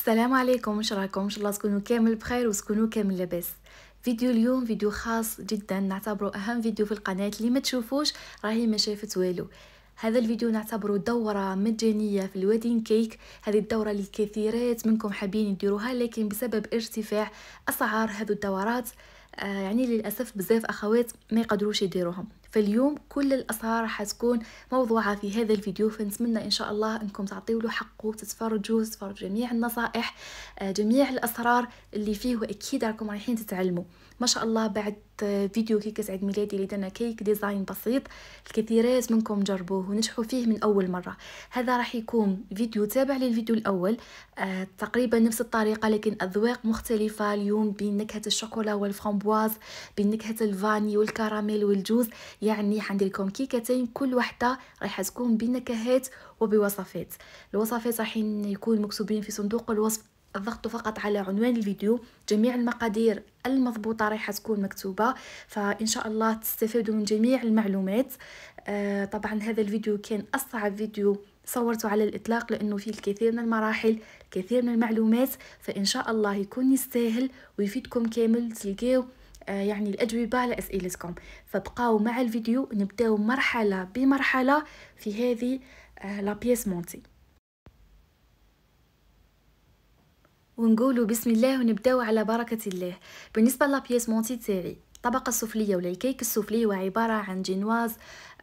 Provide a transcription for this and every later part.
السلام عليكم واش راكم ان شاء الله تكونوا كامل بخير وتكونوا كامل لاباس فيديو اليوم فيديو خاص جدا نعتبره اهم فيديو في القناه اللي ما تشوفوش راهي ما شافت والو هذا الفيديو نعتبره دورة مجانية في الويدين كيك هذه الدورة اللي كثيرات منكم حابين يديروها لكن بسبب ارتفاع أسعار هذه الدورات آه، يعني للأسف بزاف أخوات ما يقدروش يديروهم فاليوم كل الأسرار حتكون موضوعة في هذا الفيديو فنتمنى إن شاء الله أنكم تعطيوا له حقه وتتفرجوا تتفرجوا جميع النصائح آه، جميع الأسرار اللي فيه وأكيد راكم رايحين تتعلموا ما شاء الله بعد فيديو كيك عيد ميلادي اللي درنا كيك ديزاين بسيط الكثيرات منكم جربوه ونجحوا فيه من اول مره هذا راح يكون فيديو تابع للفيديو الاول آه تقريبا نفس الطريقه لكن اذواق مختلفه اليوم بين نكهه الشوكولا والفرامبواز بين نكهه الفاني والكراميل والجوز يعني حندير لكم كيكتين كل وحده راح تكون بنكهات وبوصفات الوصفات راح يكون مكتوبين في صندوق الوصف الضغط فقط على عنوان الفيديو جميع المقادير المضبوطة راح تكون مكتوبة فإن شاء الله تستفيدوا من جميع المعلومات آه طبعا هذا الفيديو كان أصعب فيديو صورته على الإطلاق لأنه فيه الكثير من المراحل الكثير من المعلومات فإن شاء الله يكون يستاهل ويفيدكم كامل تلقاو آه، يعني الأجوبة على أسئلتكم فبقاو مع الفيديو نبداو مرحلة بمرحلة في هذه آه، لابيس مونتي ونقولوا بسم الله ونبداو على بركه الله بالنسبه لابيس مونتي تاعي الطبقه السفليه ولا الكيك السفلي هو عباره عن جينواز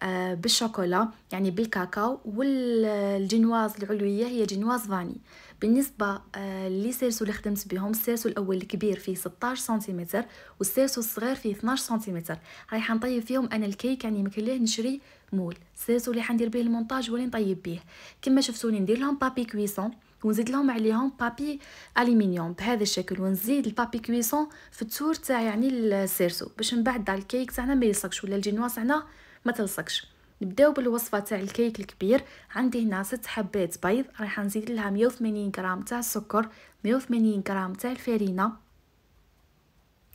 آه، بالشوكولا يعني بالكاكاو والجينواز العلويه هي جينواز فاني بالنسبه آه، لي سيرسو اللي خدمت بهم السيرسو الاول الكبير فيه 16 سنتيمتر والسيرسو الصغير فيه 12 سنتيمتر رايحه نطيب فيهم انا الكيك يعني مكليه نشري مول السيرسو اللي حندير به المونتاج هو نطيب به كما شفتوني ندير لهم بابي كويسون ونزيد لهم عليهم بابي الومنيوم بهذا الشكل ونزيد البابي كويسون في التور تاع يعني السيرسو باش من بعد الكيك تاعنا ما يلصقش ولا الجينوا تاعنا ما تلصقش نبداو بالوصفه تاع الكيك الكبير عندي هنا ست حبات بيض راح نزيد لها 180 غرام تاع السكر 180 غرام تاع الفرينه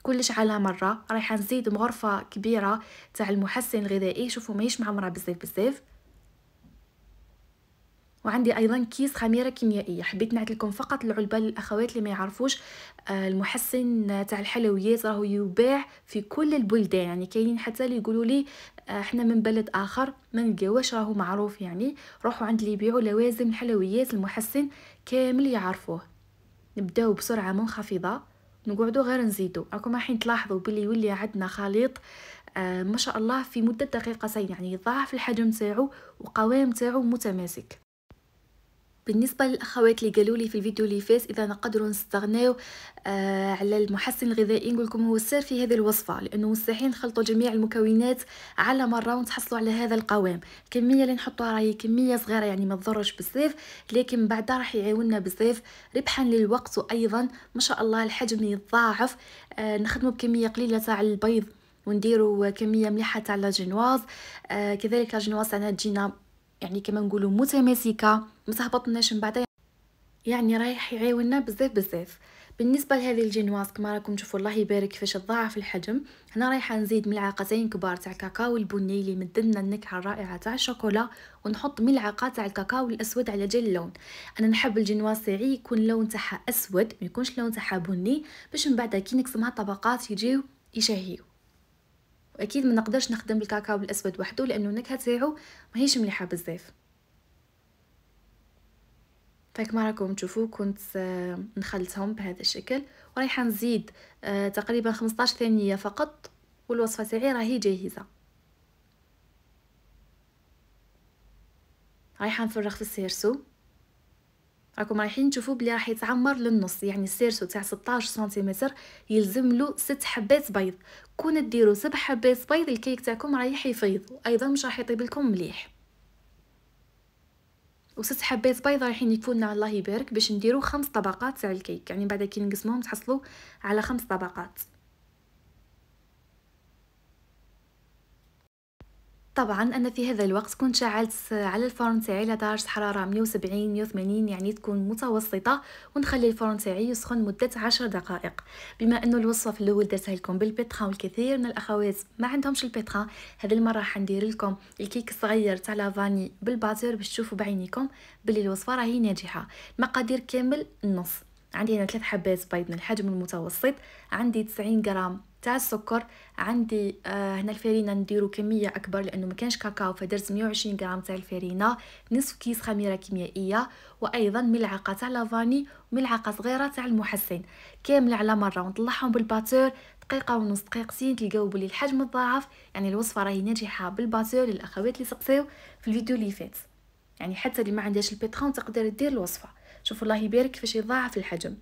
كلش على مره رايحه نزيد مغرفه كبيره تاع المحسن الغذائي شوفوا ماهيش معمره بزاف بزاف وعندي ايضا كيس خميره كيميائيه حبيت لكم فقط العلبه للاخوات اللي ما يعرفوش آه، المحسن تاع الحلويات راهو يباع في كل البلدان يعني كاينين حتى اللي يقولوا لي آه، احنا من بلد اخر ما نلقاوش راهو معروف يعني روحوا عند اللي يبيعوا لوازم الحلويات المحسن كامل يعرفوه نبداو بسرعه منخفضه نقعدوا غير نزيدوا راكم راحين تلاحظوا بلي يولي عندنا خليط آه ما شاء الله في مده دقيقتين يعني ضاعف الحجم تاعو وقوام تاعو متماسك بالنسبه للاخوات اللي قالوا لي في الفيديو اللي فات اذا نقدروا نستغناو آه على المحسن الغذائي نقول لكم هو السر في هذه الوصفه لانه مستحيل نخلطوا جميع المكونات على مره ونتحصلوا على هذا القوام الكميه اللي نحطوها راهي كميه صغيره يعني ما تضرش بزاف لكن بعدها راح يعاوننا بزاف ربحا للوقت وايضا ما شاء الله الحجم يتضاعف آه نخدموا بكميه قليله تاع البيض ونديروا كميه مليحه تاع لاجينواز آه كذلك لاجينواز انا تجينا يعني كما نقولوا متماسكه ما تهبطناش من بعد يعني رايح يعاوننا بزاف بزاف بالنسبه لهذه الجينواز كما راكم تشوفوا الله يبارك كيفاش تضاعف الحجم هنا رايحه نزيد ملعقتين كبار تاع الكاكاو البني اللي مد النكهه الرائعه تاع الشوكولا ونحط ملعقه تاع الكاكاو الاسود على جال اللون انا نحب الجينواز تاعي يكون اللون تاعها اسود ما يكونش اللون تاعها بني باش من بعد كي نقسمها طبقات يجيو يشهيو واكيد ما نقدرش نخدم الكاكاو الاسود وحده لانه النكهه تاعو ماهيش مليحه بزاف فكما راكم تشوفوا كنت آه، نخلطهم بهذا الشكل ورايحه نزيد آه، تقريبا 15 ثانيه فقط والوصفه تاعي راهي جاهزه رايحه نفرغ في السيرسو راكم رايحين تشوفوا بلي راح يتعمر للنص يعني السيرسو تاع 16 سنتيمتر يلزم له 6 حبات بيض كون ديروا 7 حبات بيض الكيك تاعكم رايح يفيض ايضا مش راح يطيب لكم مليح و6 حبات بيض رايحين يكفونا الله يبارك باش نديروا 5 طبقات تاع الكيك يعني بعد كي نقسمهم تحصلوا على 5 طبقات طبعا انا في هذا الوقت كنت شعلت على الفرن تاعي لدرجه حراره 170 180 يعني تكون متوسطه ونخلي الفرن تاعي يسخن مده 10 دقائق بما انه الوصفه في الاول درتها لكم بالبيتخا والكثير من الاخوات ما عندهمش البيتخا هذه المره راح ندير لكم الكيك الصغير تاع لافاني بالباتور باش تشوفوا بعينيكم بلي الوصفه راهي ناجحه المقادير كامل النص عندي هنا ثلاث حبات بيض من الحجم المتوسط عندي 90 غرام تاع السكر عندي آه، هنا الفرينه نديرو كميه اكبر لانه ما كانش كاكاو فدرت 120 غرام تاع الفرينه نصف كيس خميره كيميائيه وايضا ملعقه تاع لافاني وملعقه صغيره تاع المحسن كامله على مره ونطلعهم بالباتور دقيقه ونص دقيقتين تلقاو بلي الحجم تضاعف يعني الوصفه راهي ناجحه بالباتور للاخوات اللي سقساو في الفيديو اللي فات يعني حتى اللي ما عندهاش البيتخون تقدر دير الوصفه شوفوا الله يبارك كيفاش يضاعف الحجم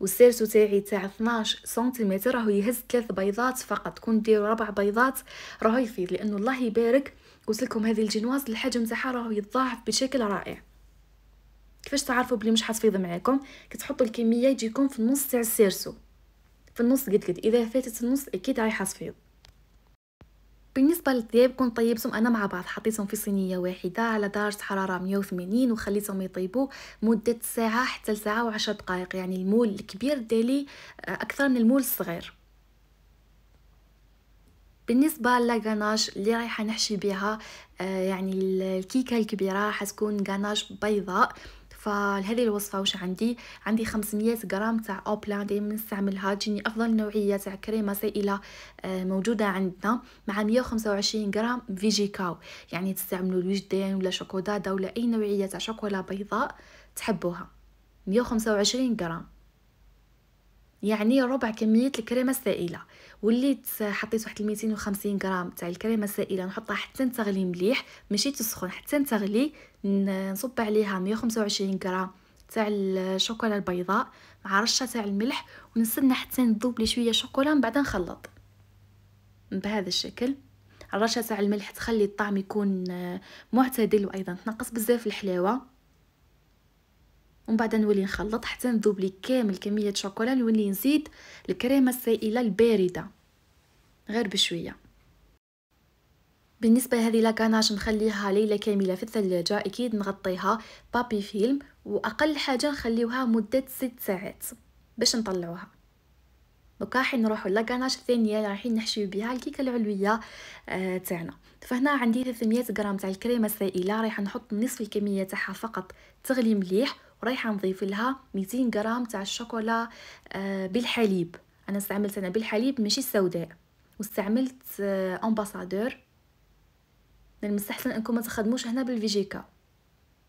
والسيرتو تاعي تاع 12 سنتيمتر راهو يهز ثلاث بيضات فقط كون ديروا ربع بيضات راهو يفيد لانه الله يبارك قلت لكم هذه الجينواز الحجم تاعها راهو يتضاعف بشكل رائع كيفاش تعرفوا بلي مش حتفيض معاكم تحطوا الكميه يجيكم في النص تاع السيرسو في النص قد قد اذا فاتت النص اكيد راهي حتفيض بالنسبه للثياب كنت طيبتهم انا مع بعض حطيتهم في صينيه واحده على درجه حراره 180 وخليتهم يطيبوا مده ساعه حتى لساعه و10 دقائق يعني المول الكبير ديالي آه، اكثر من المول الصغير بالنسبه لاغاناش اللي رايحه نحشي بها آه، يعني الكيكه الكبيره حتكون تكون غاناش بيضاء فهذه الوصفه واش عندي عندي 500 غرام تاع اوبلان دائما نستعملها تجيني افضل نوعيه تاع كريمه سائله آه، موجوده عندنا مع 125 غرام فيجي كاو يعني تستعملوا الوجدان ولا شوكولاته ولا اي نوعيه تاع شوكولا بيضاء تحبوها 125 غرام يعني ربع كميه الكريمه السائله وليت حطيت واحد 250 غرام تاع الكريمه السائله نحطها حتى تغلي مليح ماشي تسخن حتى تغلي نصب عليها 125 غرام تاع الشوكولا البيضاء مع رشه تاع الملح ونستنى حتى نذوب لي شويه شوكولا من بعد نخلط بهذا الشكل الرشه تاع الملح تخلي الطعم يكون آه، معتدل وايضا تنقص بزاف الحلاوه ومن بعد نولي نخلط حتى نذوب لي كامل كميه شوكولا نولي نزيد الكريمه السائله البارده غير بشويه بالنسبه لهذه لاكاناج نخليها ليله كامله في الثلاجه اكيد نغطيها بابي فيلم واقل حاجه نخليوها مده 6 ساعات باش نطلعوها دوكا حين نروحو لاكاناج الثانيه رايحين نحشيو بها الكيكه العلويه آه تاعنا فهنا عندي 300 غرام تاع الكريمه السائله رايحه نحط نصف الكميه تاعها فقط تغلي مليح ورايحه نضيف لها 200 غرام تاع الشوكولا آه بالحليب انا استعملت انا بالحليب ماشي السوداء واستعملت امباسادور آه، من المستحسن انكم ما تخدموش هنا بالفيجيكا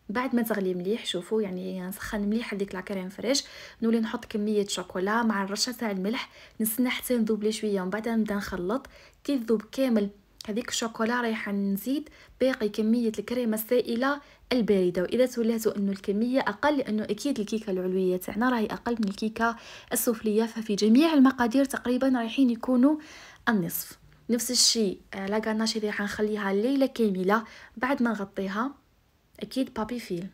بعد ما تغلي مليح شوفوا يعني نسخن مليح هذيك لا كريم فريش نولي نحط كميه شوكولا مع الرشه تاع الملح نستنى حتى نذوب شويه ومن بعد نبدا نخلط كي تذوب كامل هذيك الشوكولا رايحه نزيد باقي كميه الكريمه السائله البارده واذا تولاتوا انه الكميه اقل لانه اكيد الكيكه العلويه تاعنا راهي اقل من الكيكه السفليه ففي جميع المقادير تقريبا رايحين يكونوا النصف نفس الشيء آه، لا اللي راح حنخليها ليله كامله بعد ما نغطيها اكيد بابي فيل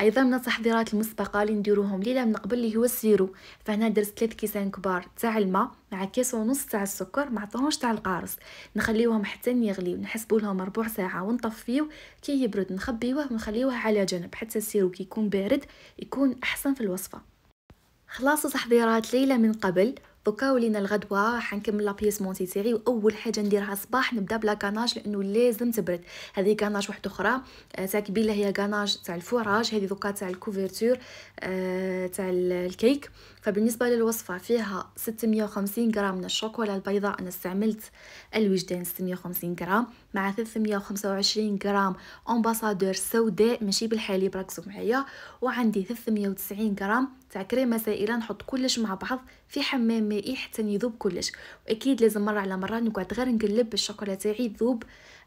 ايضا من التحضيرات المسبقه اللي نديروهم ليله من قبل اللي هو السيرو فهنا درت ثلاث كيسان كبار تاع الماء مع كيس ونص تاع السكر مع طرونج تاع القارص نخليوهم حتى يغليو نحسبوا لهم ربع ساعه ونطفيو كي يبرد نخبيوه ونخليوه على جنب حتى السيرو كي يكون بارد يكون احسن في الوصفه خلاص صاحبي رات ليلة من قبل دوكا ولينا الغدوة حنكمل نكمل لابيس مونتي تيغي واول حاجه نديرها الصباح نبدا بلا كاناج لانه لازم تبرد هذه كاناج واحده اخرى آه، تاع كبيله هي كاناج تاع الفوراج هذه دوكا تاع الكوفرتور آه، تاع الكيك فبالنسبه للوصفه فيها 650 غرام من الشوكولا البيضاء انا استعملت الوجدان 650 غرام مع 325 غرام امباسادور سوداء ماشي بالحليب ركزوا معايا وعندي 390 غرام تاع كريمه سائله نحط كلش مع بعض في حمام مائي حتى يذوب كلش واكيد لازم مره على مره نقعد غير نقلب الشوكولا تاعي تذوب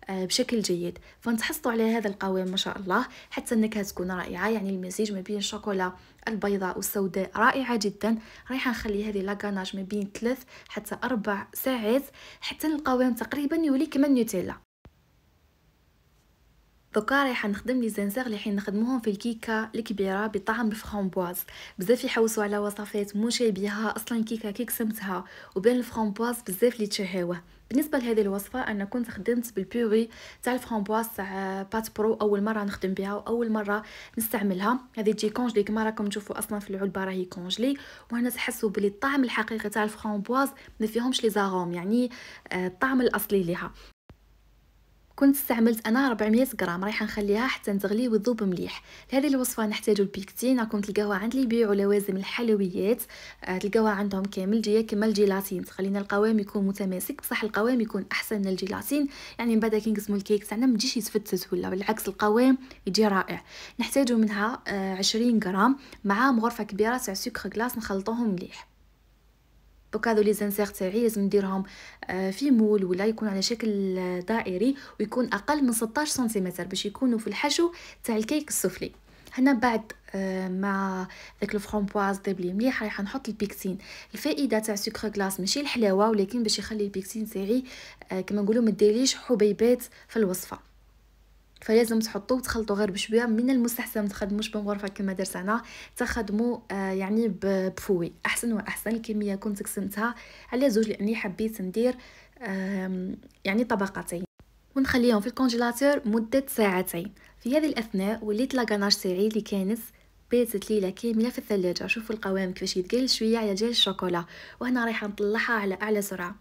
آه، بشكل جيد فنتحصلوا على هذا القوام ما شاء الله حتى النكهه تكون رائعه يعني المزيج ما بين الشوكولا البيضاء والسوداء رائعه جدا رايحه نخلي هذه لاكاناج ما بين 3 حتى 4 ساعات حتى القوام تقريبا يولي كما النوتيلا دوكا رايحه نخدم لي زنزاغ اللي حين نخدموهم في الكيكه الكبيره بطعم الفرامبواز بزاف يحوسوا على وصفات مشابهه اصلا كيكة كيك سمتها وبين الفرامبواز بزاف اللي تشهاوه بالنسبه لهذه الوصفه انا كنت خدمت بالبيوري تاع الفرامبواز تاع بات برو اول مره نخدم بها واول مره نستعملها هذه تجي كونجلي كما راكم تشوفوا اصلا في العلبه راهي كونجلي وهنا تحسوا بلي الطعم الحقيقي تاع الفرامبواز ما فيهمش لي زاغوم يعني آه، الطعم الاصلي ليها كنت استعملت انا 400 غرام رايحه نخليها حتى تغلي وتذوب مليح لهذه الوصفه نحتاجو البيكتين راكم تلقاوها عند اللي يبيعوا لوازم الحلويات آه، تلقاوها عندهم كامل جايه كما الجيلاتين تخلينا القوام يكون متماسك بصح القوام يكون احسن من الجيلاتين يعني من بعد كي نقسمو الكيك تاعنا ما تجيش يتفتت ولا بالعكس القوام يجي رائع نحتاجو منها 20 آه، غرام مع مغرفه كبيره تاع سكر كلاص نخلطوهم مليح دوكا هادو لي زانسيغ تاعي لازم نديرهم آه، في مول ولا يكون على شكل آه، دائري ويكون اقل من 16 سنتيمتر باش يكونوا في الحشو تاع الكيك السفلي هنا بعد آه، مع داك الفرامبواز ديبلي لي مليح رايحه نحط البيكتين الفائده تاع سكر كلاص ماشي الحلاوه ولكن باش يخلي البيكتين تاعي كما نقولوا ما حبيبات في الوصفه فلازم تحطوه وتخلطوا غير بشويه من المستحسن ما تخدموش بمغرفه كما درت انا تخدموا آه يعني بفوي احسن واحسن الكميه كنت قسمتها على زوج لاني حبيت ندير آه يعني طبقتين ونخليهم في الكونجيلاتور مده ساعتين في هذه الاثناء وليت لا تاعي اللي كانت باتت ليله كامله في الثلاجه شوفوا القوام كيفاش يتقل شويه على جال الشوكولا وهنا رايحه نطلعها على اعلى سرعه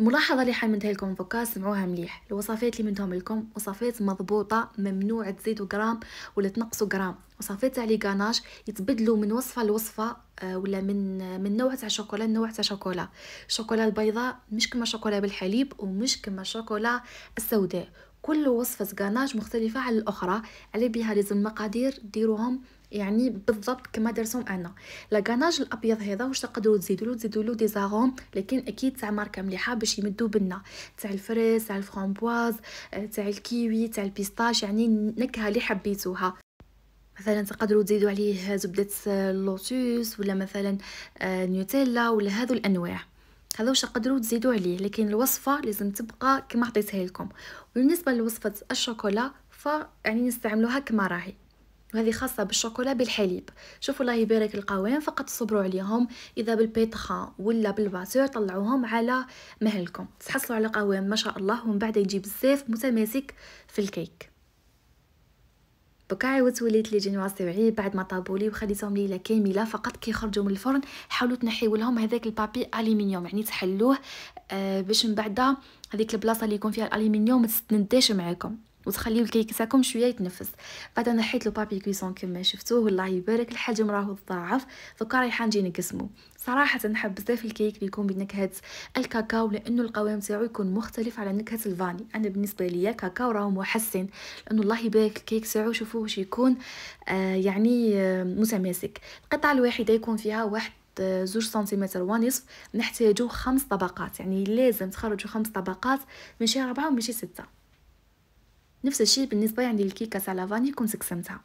الملاحظه اللي حنمدها لكم فوكا سمعوها مليح الوصفات اللي منتهم لكم وصفات مضبوطه ممنوع تزيدوا غرام ولا تنقصوا غرام وصفات تاع لي غاناش يتبدلوا من وصفه لوصفه آه، ولا من آه، من نوع تاع شوكولا لنوع تاع شوكولا الشوكولا البيضاء مش كما الشوكولا بالحليب ومش كما الشوكولا السوداء كل وصفة غاناج مختلفة على الأخرى على بها لازم المقادير ديروهم يعني بالضبط كما درتهم انا لاكاناج الابيض هذا واش تقدروا تزيدوا له تزيدوا له دي زاغوم لكن اكيد تاع ماركه مليحه باش يمدوا بنا تاع الفريز تاع الفرامبواز آه، تاع الكيوي تاع البيستاش يعني النكهه اللي حبيتوها مثلا تقدروا تزيدوا عليه زبده اللوتوس ولا مثلا آه، نوتيلا ولا هذو الانواع هذا واش تقدروا تزيدوا عليه لكن الوصفه لازم تبقى كما عطيتها لكم وبالنسبه لوصفه الشوكولا ف يعني نستعملوها كما راهي وهذه خاصه بالشوكولا بالحليب شوفوا الله يبارك القوام فقط صبروا عليهم اذا بالبيطخا ولا بالباسور طلعوهم على مهلكم تحصلوا على قوام ما شاء الله ومن بعد يجي بزاف متماسك في الكيك بكاي عاودت وليت لي جينوا تاعي بعد ما طابوا لي وخليتهم ليله كامله فقط كي خرجوا من الفرن حاولوا تنحيوا لهم هذاك البابي الومنيوم يعني تحلوه آه، باش من بعد هذيك البلاصه اللي يكون فيها الالومنيوم ما تستندش معاكم وتخليو الكيك تاعكم شويه يتنفس بعد انا حيت لو بابي كويسون كما شفتوه والله يبارك الحجم راهو تضاعف دوكا رايحه نجي نقسمو صراحه نحب بزاف الكيك اللي يكون بنكهه الكاكاو لانه القوام تاعو يكون مختلف على نكهه الفاني انا بالنسبه ليا كاكاو راهو محسن لانه الله يبارك الكيك تاعو شوفوه واش يكون آه يعني آه متماسك القطعه الواحده يكون فيها واحد آه، زوج سنتيمتر ونصف نحتاجو خمس طبقات يعني لازم تخرجوا خمس طبقات ماشي ربعه وماشي سته نفس الشيء بالنسبه عندي للكيكه تاع لافاني كنت قسمتها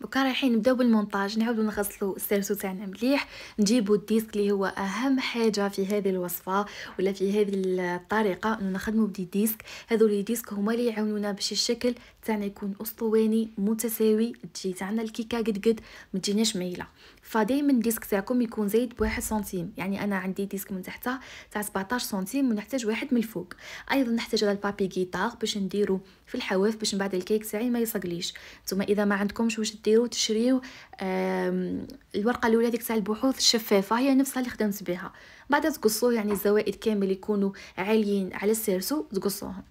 دوكا رايحين نبداو بالمونتاج نعاودو نغسلو السيرسو تاعنا مليح نجيبو الديسك اللي هو اهم حاجه في هذه الوصفه ولا في هذه الطريقه انو نخدمو بدي ديسك هذو لي ديسك هما اللي يعاونونا باش الشكل تاعنا يكون اسطواني متساوي تجي تاعنا الكيكه قد قد ما تجيناش مايله فدائما الديسك تاعكم يكون زايد بواحد سنتيم يعني انا عندي ديسك من تحت تاع 17 سنتيم ونحتاج واحد من الفوق ايضا نحتاج على البابي جيتار باش نديرو في الحواف باش من بعد الكيك تاعي ما يصقليش ثم اذا ما عندكمش واش ديروا تشريو الورقه الاولى ديك تاع البحوث الشفافه هي نفسها اللي خدمت بها بعد تقصوه يعني الزوائد كامل يكونوا عاليين على السيرسو تقصوهم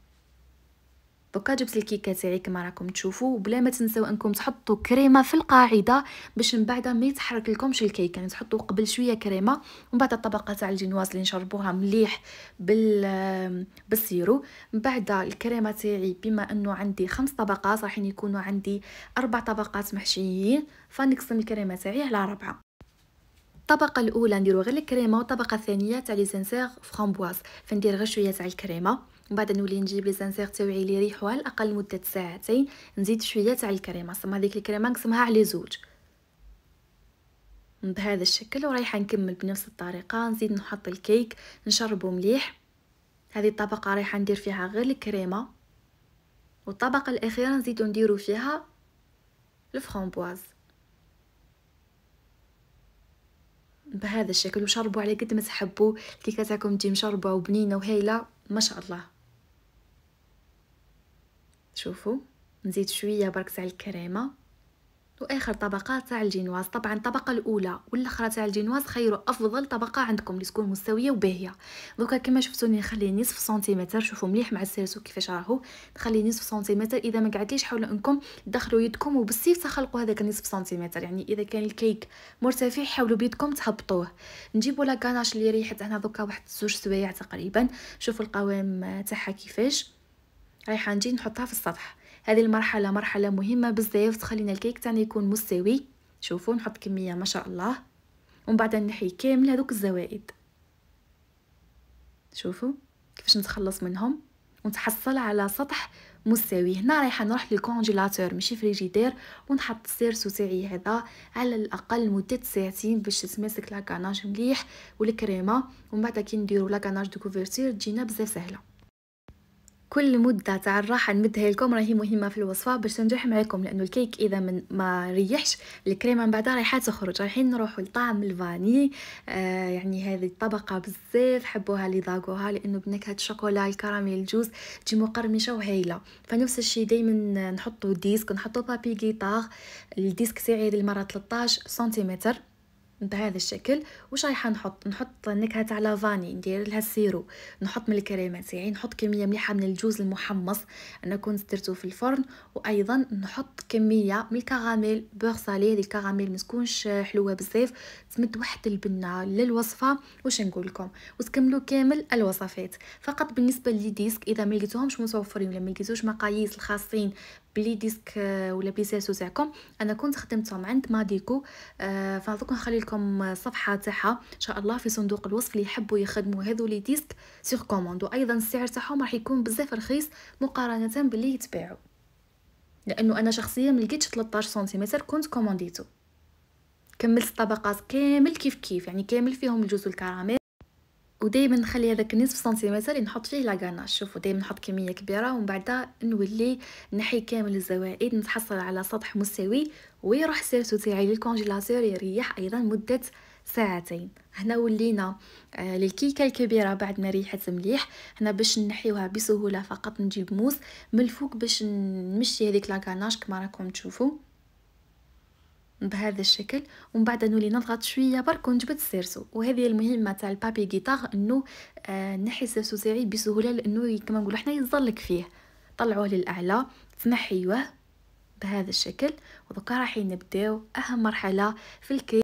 دوكا جبت الكيكه تاعي كما راكم تشوفوا وبلا ما تنساو انكم تحطوا كريمه في القاعده باش من بعد ما يتحرك لكمش الكيك يعني تحطوا قبل شويه كريمه ومن بعد الطبقه تاع الجينواز اللي نشربوها مليح بال بالسيرو من بعد الكريمه تاعي بما انه عندي خمس طبقات راح يكونوا عندي اربع طبقات محشيين فنقسم الكريمه تاعي على ربعه الطبقه الاولى نديرو غير الكريمه والطبقه الثانيه تاع لي زانسير فرامبواز فندير غير شويه تاع الكريمه من بعد نولي نجيب لي زانسير تاوعي لي ريحو على الاقل مده ساعتين نزيد شويه تاع الكريمه سما هذيك الكريمه نقسمها على زوج بهذا الشكل ورايحه نكمل بنفس الطريقه نزيد نحط الكيك نشربو مليح هذه الطبقه رايحه ندير فيها غير الكريمه والطبقه الاخيره نزيدو نديرو فيها الفرامبواز بهذا الشكل وشربوا على قد ما تحبوا الكيكه تاعكم تجي مشربه وبنينه وهايله ما شاء الله شوفوا نزيد شويه برك تاع الكريمه واخر طبقه تاع الجينواز طبعا الطبقه الاولى والاخرى تاع الجينواز خيروا افضل طبقه عندكم اللي تكون مستويه وباهيه دوكا كما شفتوني نخلي نصف سنتيمتر شوفوا مليح مع السيرسو كيفاش راهو نخلي نصف سنتيمتر اذا ما قعدتيش حاولوا انكم تدخلوا يدكم وبالسيف تخلقوا هذاك نصف سنتيمتر يعني اذا كان الكيك مرتفع حاولوا بيدكم تهبطوه نجيبوا لا كاناش اللي ريحت هنا دوكا واحد زوج سوايع تقريبا شوفوا القوام تاعها كيفاش رايحه نجي نحطها في السطح هذه المرحله مرحله مهمه بزاف تخلينا الكيك تاعنا يكون مستوي شوفوا نحط كميه ما شاء الله ومن بعد نحي كامل هذوك الزوائد شوفوا كيفاش نتخلص منهم ونتحصل على سطح مستوي هنا رايحه نروح للكونجيلاتور ماشي فريجيدير ونحط السيرسو تاعي هذا على الاقل مده ساعتين باش تتماسك لاكاناج مليح والكريمه ومن بعد كي نديرو لاكاناج دو كوفرتير تجينا بزاف سهله كل مدة تاع الراحة نمدها لكم راهي مهمة في الوصفة باش تنجح معاكم لأنه الكيك إذا من ما ريحش الكريمة من بعدها رايحة تخرج رايحين نروحو لطعم الفاني آه يعني هذه الطبقة بزاف حبوها اللي ذاقوها لأنه بنكهة الشوكولا الكراميل الجوز تجي مقرمشة وهايلة فنفس الشيء دايما نحطو ديسك نحطو بابي غيتار الديسك سعيد المرة 13 سنتيمتر بهذا الشكل وش رايحه نحط نحط نكهه تاع لافاني ندير لها السيرو نحط من الكريمه تاعي يعني نحط كميه مليحه من الجوز المحمص انا كنت درته في الفرن وايضا نحط كميه من الكراميل بور صالي هذه الكراميل ما تكونش حلوه بزاف تمد واحد البنه للوصفه واش نقول لكم وتكملوا كامل الوصفات فقط بالنسبه للديسك اذا ما لقيتوهمش متوفرين ولا ما لقيتوش مقاييس الخاصين بلي ديسك آه، ولا بلي ساسو تاعكم انا كنت خدمتهم عند ماديكو آه فدوك نخلي لكم الصفحه تاعها ان شاء الله في صندوق الوصف اللي يحبوا يخدموا هذو لي ديسك سيغ كوموند وايضا السعر تاعهم راح يكون بزاف رخيص مقارنه باللي يتباعوا لانه انا شخصيا ملقيتش 13 سنتيمتر كنت كومونديتو كملت الطبقات كامل كيف كيف يعني كامل فيهم الجوز والكراميل ودائما نخلي هذاك النصف سنتيمتر اللي نحط فيه لاغاناش شوفوا دائما نحط كميه كبيره ومن بعد نولي نحي كامل الزوائد نتحصل على سطح مستوي ويروح سيرتو تاعي للكونجيلاتور يريح ايضا مده ساعتين هنا ولينا آه، للكيكه الكبيره بعد ما ريحت مليح هنا باش نحيوها بسهوله فقط نجيب موس من الفوق باش نمشي هذيك لاغاناش كما راكم تشوفوا بهذا الشكل ومن بعد نولي نضغط شويه برك ونجبد السيرسو وهذه المهمه تاع البابي جيتار انه آه، نحي السيرسو تاعي بسهوله لانه كما نقولوا حنا يظلك فيه طلعوه للاعلى تنحيوه بهذا الشكل ودوكا راح نبداو اهم مرحله في الكي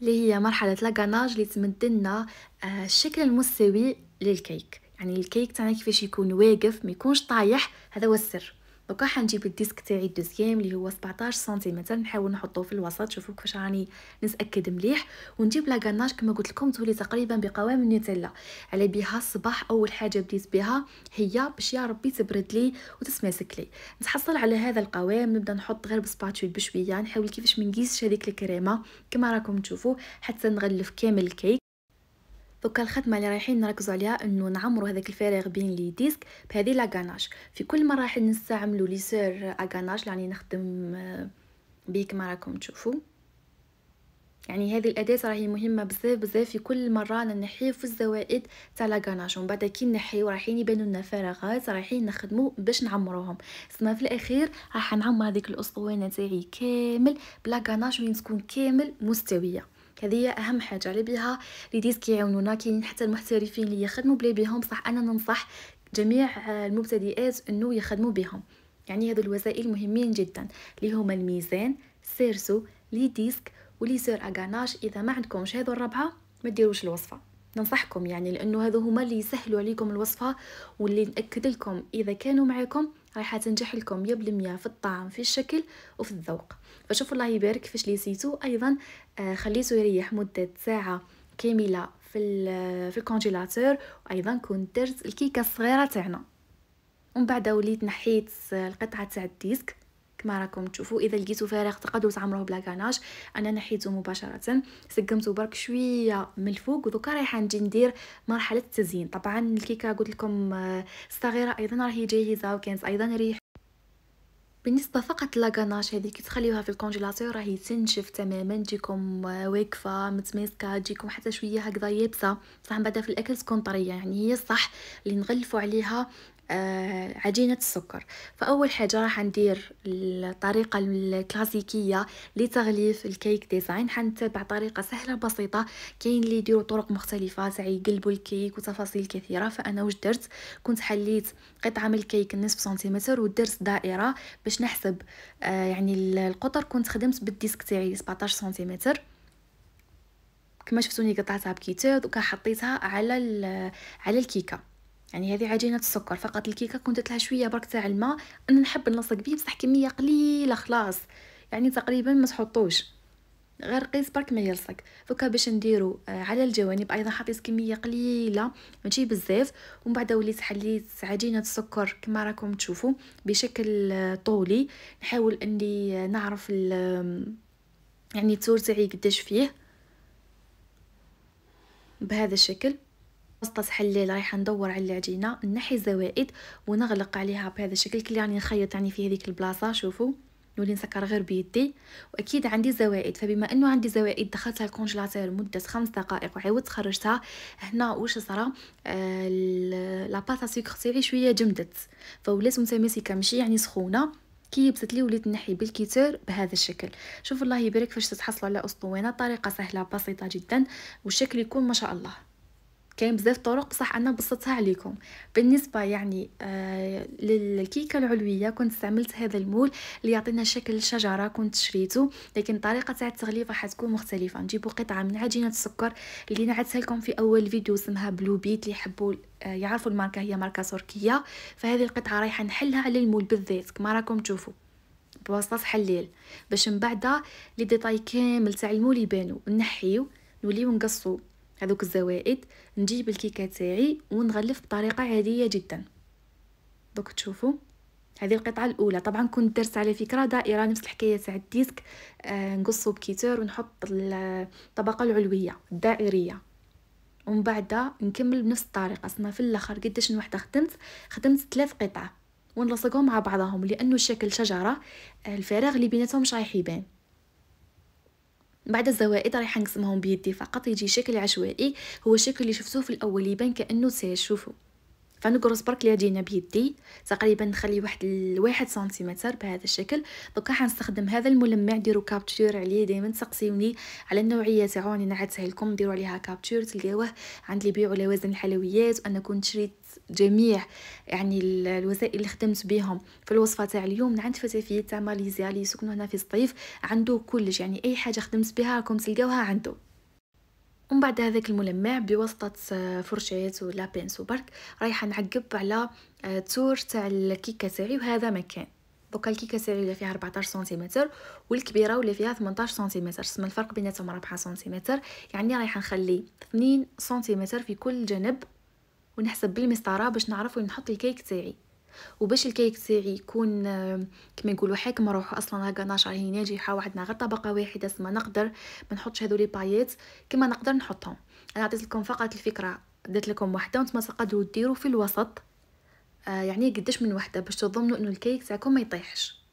اللي هي مرحله لاكاناج اللي تمد لنا آه، الشكل المستوي للكيك يعني الكيك تاعنا كيفاش يكون واقف ما يكونش طايح هذا هو السر دوكا حنجيب الديسك تاعي الدوزيام اللي هو 17 سنتيمتر نحاول نحطه في الوسط شوفوا كيفاش راني نتاكد مليح ونجيب لاكاناج كما قلت لكم تولي تقريبا بقوام النوتيلا على بها الصباح اول حاجه بديت بها هي باش يا ربي تبرد لي وتتماسك لي نتحصل على هذا القوام نبدا نحط غير بسباتول بشويه نحاول كيفاش ما نقيسش هذيك الكريمه كما راكم تشوفوا حتى نغلف كامل الكيك دوكا الخدمه اللي رايحين نركزوا عليها انه نعمروا هذاك الفراغ بين لي ديسك بهذه لاكاناش، في كل مره راح نستعملوا لي سير اغاناش يعني نخدم آه، بيه كما راكم تشوفوا يعني هذه الاداه راهي مهمه بزاف بزاف في كل مره نحيو في الزوائد تاع لاغاناش ومن بعد كي نحيو رايحين يبانولنا لنا فراغات رايحين نخدمو باش نعمروهم سما في الاخير راح نعمر هذيك الاسطوانه تاعي كامل بلاكاناش وين تكون كامل مستويه هذه اهم حاجه على بها لي ديسك كيعاونونا كاينين حتى المحترفين اللي يخدموا بلي بهم صح انا ننصح جميع آه، المبتدئات انه يخدموا بهم يعني هذو الوسائل مهمين جدا اللي هما الميزان سيرسو لي ديسك ولي سير اغاناش اذا ما عندكمش هذو الربعه ما ديروش الوصفه ننصحكم يعني لانه هذو هما اللي يسهلوا عليكم الوصفه واللي ناكد لكم اذا كانوا معاكم رايحه تنجح لكم بلمية في الطعم في الشكل وفي الذوق فشوفوا الله يبارك فاش ليسيتو ايضا آه، خليته يريح مده ساعه كامله في آه، في الكونجيلاتور وايضا كنت درت الكيكه الصغيره تاعنا ومن بعد وليت نحيت القطعه تاع الديسك كما راكم تشوفوا اذا لقيتو فارغ تقدروا تعمروه بلا كاناج انا نحيته مباشره سقمته برك شويه من الفوق ودوكا رايحه نجي ندير مرحله التزيين طبعا الكيكه قلت لكم الصغيره آه، ايضا راهي جاهزه وكانت ايضا ريح بالنسبه فقط لاغاناش هذه كي تخليوها في الكونجيلاتور راهي تنشف تماما تجيكم آه، واقفه متماسكه تجيكم حتى شويه هكذا يابسه صح بعدا في الاكل تكون طريه يعني هي الصح اللي نغلفوا عليها آه عجينة السكر فأول حاجة راح ندير الطريقة الكلاسيكية لتغليف الكيك ديزاين حنتبع طريقة سهلة بسيطة كاين اللي يديروا طرق مختلفة تاع يقلبوا الكيك وتفاصيل كثيرة فأنا واش درت كنت حليت قطعة من الكيك نصف سنتيمتر ودرت دائرة باش نحسب آه يعني القطر كنت خدمت بالديسك تاعي 17 سنتيمتر كما شفتوني قطعتها بكيتاد وكحطيتها على على الكيكه يعني هذه عجينه السكر فقط الكيكه كنت لها شويه برك تاع الماء انا نحب نلصق بيه بصح كميه قليله خلاص يعني تقريبا ما تحطوش غير قيس برك ما يلصق دوكا باش نديرو آه، على الجوانب ايضا حطيت كميه قليله ماشي بزاف ومن بعد وليت حليت عجينه السكر كما راكم تشوفوا بشكل آه، طولي نحاول اني آه، نعرف يعني التور تاعي قداش فيه بهذا الشكل وسط الليل رايحه ندور على العجينه نحي الزوائد ونغلق عليها بهذا الشكل كي راني نخيط يعني في هذيك البلاصه شوفوا نولي نسكر غير بيدي واكيد عندي زوائد فبما انه عندي زوائد دخلتها الكونجيلاتور لمده خمس دقائق وعاودت خرجتها هنا واش صرا آه، لا باتا سكر تاعي شويه جمدت فولات متماسكه ماشي يعني سخونه كي يبست لي وليت نحي بالكيتور بهذا الشكل شوف الله يبارك فاش تتحصلوا على اسطوانه طريقه سهله بسيطه جدا والشكل يكون ما شاء الله كاين بزاف طرق بصح انا بسطتها عليكم بالنسبه يعني آه للكيكه العلويه كنت استعملت هذا المول اللي يعطينا شكل شجره كنت شريته لكن طريقه تاع التغليفه حتكون مختلفه نجيبوا قطعه من عجينه السكر اللي نعتها لكم في اول فيديو اسمها بلو بيت اللي يحبوا آه، يعرفوا الماركه هي ماركه تركيه فهذه القطعه رايحه نحلها على المول بالذات كما راكم تشوفوا بواسطه حليل باش من بعد لي ديتاي كامل تاع المول يبانو نحيو نوليو نقصو هذوك الزوائد نجيب الكيكه تاعي ونغلف بطريقه عاديه جدا دوك تشوفوا هذه القطعه الاولى طبعا كنت درت على فكره دائره نفس الحكايه تاع الديسك آه نقصو بكيتور ونحط الطبقه العلويه الدائريه ومن بعد نكمل بنفس الطريقه صنا في الاخر قداش وحده خدمت خدمت ثلاث قطع ونلصقهم مع بعضهم لانه شكل شجره آه، الفراغ اللي بيناتهم مش راح يبان بعد الزوائد راح نقسمهم بيدي فقط يجي شكل عشوائي هو الشكل اللي شفتوه في الاول يبان كانه ساهل شوفوا فنقرص برك اللي جينا بيدي تقريبا نخلي واحد الواحد سنتيمتر بهذا الشكل دوكا حنستخدم هذا الملمع ديروا كابتشور عليه دائما سقسيوني على النوعيه تاعو راني نعتها لكم ديروا عليها كابتشور تلقاوه عند اللي يبيعوا لوازن الحلويات وانا كنت شريت جميع يعني الوسائل اللي خدمت بهم في الوصفه تاع اليوم من عند فتافي تاع ماليزيا اللي يسكنوا هنا في الصيف عنده كلش يعني اي حاجه خدمت بها راكم تلقاوها عنده ومن بعد هذاك الملمع بواسطة آه، فرشيت ولا بانسو برك رايحة نعقب على آه، تور تاع الكيكة تاعي وهذا مكان دوكا الكيكة تاعي اللي فيها 14 سنتيمتر والكبيرة واللي فيها 18 سنتيمتر سما الفرق بيناتهم 4 سنتيمتر يعني رايحة نخلي 2 سنتيمتر في كل جنب ونحسب بالمسطره باش نعرف وين نحط الكيك تاعي وباش الكيك تاعي يكون آه، كما يقولوا حاكم روحه اصلا هكا ناشر هي ناجحه وعندنا غير طبقه واحده سما نقدر ما نحطش هذو لي بايات كما نقدر نحطهم انا عطيت لكم فقط الفكره درت لكم وحده وانتم تقدروا ديروا في الوسط آه يعني قداش من وحده باش تضمنوا انه الكيك تاعكم ما يطيحش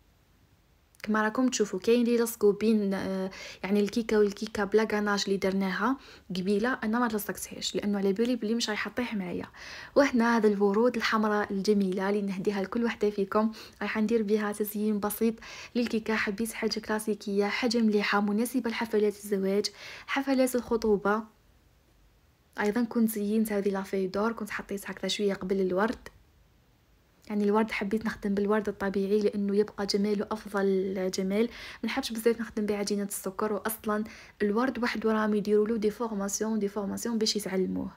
كما راكم تشوفوا كاين لي لصقوا بين آه، يعني الكيكه والكيكه بلا غاناج اللي درناها قبيله انا ما لصقتهاش لانه على بالي بلي مش رايحه طيح معايا وهنا هذا الورود الحمراء الجميله اللي نهديها لكل وحده فيكم رايحه ندير بها تزيين بسيط للكيكه حبيت حاجه كلاسيكيه حاجه مليحه مناسبه لحفلات الزواج حفلات الخطوبه ايضا كنت زينت هذه لافيدور كنت حطيت هكذا شويه قبل الورد يعني الورد حبيت نخدم بالورد الطبيعي لانه يبقى جماله افضل جمال ما نحبش بزاف نخدم بعجينه السكر واصلا الورد وحده راهم يديروا له دي فورماسيون دي فورماسيون باش يتعلموه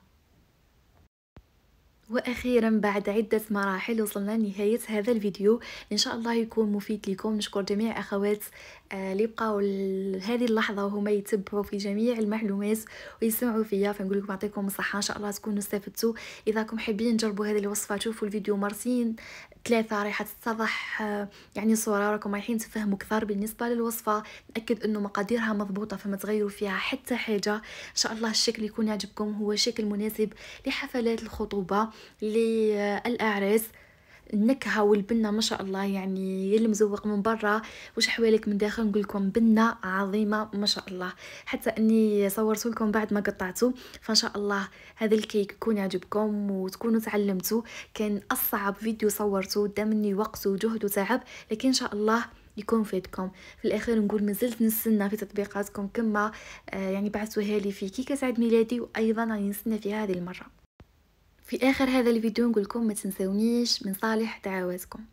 واخيرا بعد عده مراحل وصلنا لنهايه هذا الفيديو ان شاء الله يكون مفيد لكم نشكر جميع اخوات آه، اللي بقاو هذه اللحظه وهما يتبعوا في جميع المعلومات ويسمعوا فيا فنقول لكم يعطيكم الصحه ان شاء الله تكونوا استفدتوا اذا حابين تجربوا هذه الوصفه شوفوا الفيديو مرتين ثلاثة ريحة تتضح آه، يعني صورة راكم رايحين تفهموا كثار بالنسبة للوصفة نأكد أنه مقاديرها مضبوطة فما تغيروا فيها حتى حاجة إن شاء الله الشكل يكون يعجبكم هو شكل مناسب لحفلات الخطوبة للأعراس النكهه والبنه ما شاء الله يعني المزوق من برا وش حوالك من داخل نقول لكم بنه عظيمه ما شاء الله حتى اني صورت لكم بعد ما قطعته فان شاء الله هذا الكيك يكون عجبكم وتكونوا تعلمتوا كان اصعب فيديو صورته دا وقت وجهد وتعب لكن ان شاء الله يكون فيدكم في الاخير نقول مازلت نستنى في تطبيقاتكم كما آه، يعني بعثوها لي في كيكه عيد ميلادي وايضا راني نستنى في هذه المره في اخر هذا الفيديو نقول لكم ما تنسونيش من صالح دعواتكم